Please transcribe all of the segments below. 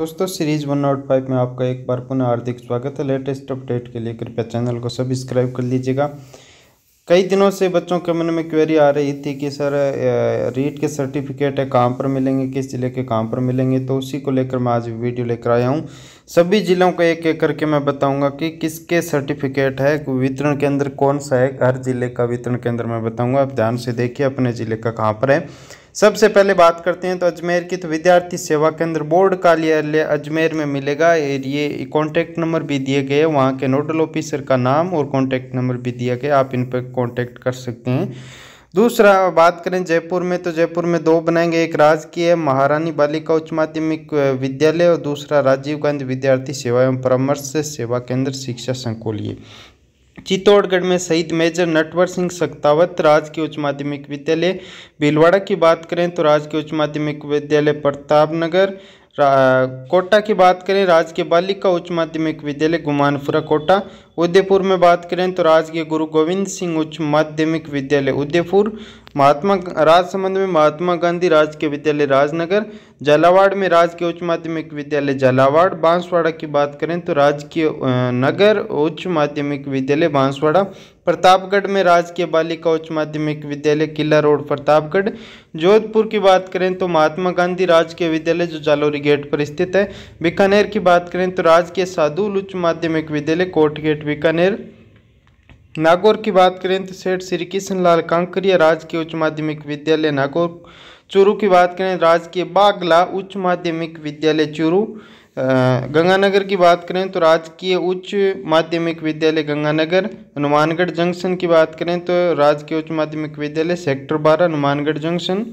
दोस्तों series one not five में आपका एक बार पुनः हार्दिक स्वागत है लेटेस्ट अपडेट के लिए कृपया चैनल को सब्सक्राइब कर लीजिएगा कई दिनों से बच्चों के मन में क्वेरी आ रही थी कि सर रीट के सर्टिफिकेट है कहाँ पर मिलेंगे किस ज़िले के कहाँ पर मिलेंगे तो उसी को लेकर मैं आज वीडियो लेकर आया हूँ सभी ज़िलों का एक एक करके मैं बताऊँगा कि किसके सर्टिफिकेट है वितरण केंद्र कौन सा है हर ज़िले का वितरण केंद्र मैं बताऊँगा आप ध्यान से देखिए अपने ज़िले का कहाँ पर है सबसे पहले बात करते हैं तो अजमेर की तो विद्यार्थी सेवा केंद्र बोर्ड कार्यालय अजमेर में मिलेगा ये कॉन्टैक्ट नंबर भी दिए गए वहाँ के नोडल ऑफिसर का नाम और कॉन्टैक्ट नंबर भी दिया गया आप इन पर कॉन्टैक्ट कर सकते हैं दूसरा बात करें जयपुर में तो जयपुर में दो बनाएंगे एक राजकीय महारानी बालिका उच्च माध्यमिक विद्यालय और दूसरा राजीव गांधी विद्यार्थी सेवा एवं परामर्श सेवा केंद्र शिक्षा संकुल ये चित्तौड़गढ़ में शहीद मेजर नटवर सिंह सक्तावत राजकीय उच्च माध्यमिक विद्यालय भीलवाड़ा की बात करें तो राजकीय उच्च माध्यमिक विद्यालय प्रताप नगर कोटा की बात करें राजकीय बालिका उच्च माध्यमिक विद्यालय गुमानपुरा कोटा उदयपुर में बात करें तो राजकीय गुरु गोविंद सिंह उच्च माध्यमिक विद्यालय उदयपुर महात्मा राजसमंद में महात्मा गांधी राजकीय विद्यालय राजनगर झालावाड़ में राजकीय उच्च माध्यमिक विद्यालय झालावाड़ बांसवाड़ा की बात करें तो राजकीय नगर उच्च माध्यमिक विद्यालय बांसवाड़ा प्रतापगढ़ में राजकीय बालिका उच्च माध्यमिक विद्यालय किला रोड प्रतापगढ़ जोधपुर की बात करें तो महात्मा गांधी राजकीय विद्यालय जो जालोरी गेट पर स्थित है बीकानेर की बात करें तो राजकीय साधुल उच्च माध्यमिक विद्यालय कोटगेट बीकानेर नागौर की बात करें तो सेठ श्री कृष्ण लाल कांकरिया राजकीय उच्च माध्यमिक विद्यालय नागौर चूरू की बात करें राजकीय बागला उच्च माध्यमिक विद्यालय चूरू गंगानगर की बात करें तो राजकीय उच्च माध्यमिक विद्यालय गंगानगर हनुमानगढ़ जंक्शन की बात करें तो राजकीय उच्च माध्यमिक विद्यालय सेक्टर बारह हनुमानगढ़ जंक्शन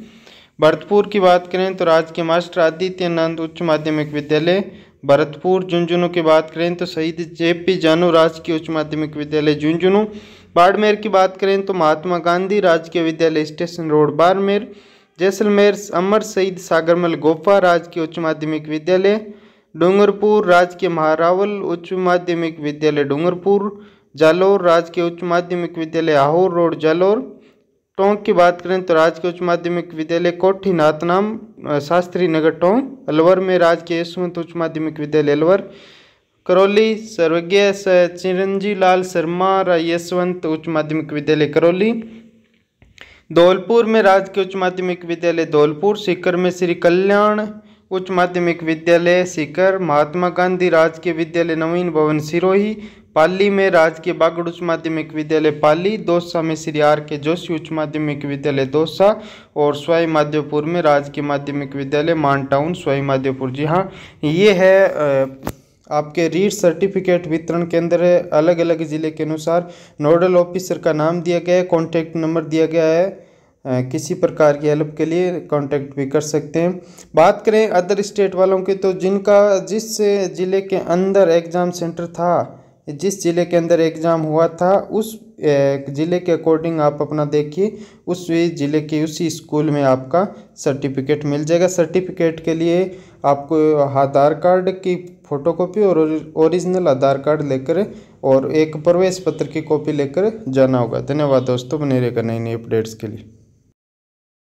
भरतपुर की बात करें तो राजकीय मास्टर आदित्य उच्च माध्यमिक विद्यालय भरतपुर झुंझुनू की बात करें तो शहीद जे पी जानू राजकीय उच्च माध्यमिक विद्यालय झुंझुनू बाड़मेर की बात करें तो महात्मा गांधी राजकीय विद्यालय स्टेशन रोड बाड़मेर जैसलमेर अमर शहीद सागरमल गोफा राजकीय उच्च माध्यमिक विद्यालय डूंगरपुर राजकीय महारावल उच्च माध्यमिक विद्यालय डूंगरपुर जालौर राजकीय उच्च माध्यमिक विद्यालय आहोर रोड जालौर टोंक की बात करें तो राजकीय उच्च माध्यमिक विद्यालय कोठी नाथनाम शास्त्री नगर टोंक अलवर में राजकीय यशवंत उच्च माध्यमिक विद्यालय अलवर करौली सर्वज्ञ चिरंजी लाल शर्मा यशवंत उच्च माध्यमिक विद्यालय करौली धौलपुर में राजकीय उच्च माध्यमिक विद्यालय धौलपुर सीकर में श्री कल्याण उच्च माध्यमिक विद्यालय सीकर महात्मा गांधी राजकीय विद्यालय नवीन भवन सिरोही पाली में राजकीय बागड़ उच्च माध्यमिक विद्यालय पाली दोसा में श्री आर के जोशी उच्च माध्यमिक विद्यालय दोसा और स्वाई माध्यपुर में राजकीय माध्यमिक विद्यालय मान टाउन स्वाई माध्यपुर जी हाँ ये है आपके रीड सर्टिफिकेट वितरण केंद्र है अलग अलग ज़िले के अनुसार नोडल ऑफिसर का नाम दिया गया है कॉन्टैक्ट नंबर दिया गया है किसी प्रकार की हेल्प के लिए कांटेक्ट भी कर सकते हैं बात करें अदर स्टेट वालों की तो जिनका जिस ज़िले के अंदर एग्ज़ाम सेंटर था जिस ज़िले के अंदर एग्ज़ाम हुआ था उस ज़िले के अकॉर्डिंग आप अपना देखिए उस ज़िले के उसी स्कूल में आपका सर्टिफिकेट मिल जाएगा सर्टिफिकेट के लिए आपको आधार कार्ड की फ़ोटोकॉपी और ओरिजिनल आधार कार्ड लेकर और एक प्रवेश पत्र की कॉपी लेकर जाना होगा धन्यवाद दोस्तों बने रहेगा नई नई अपडेट्स के लिए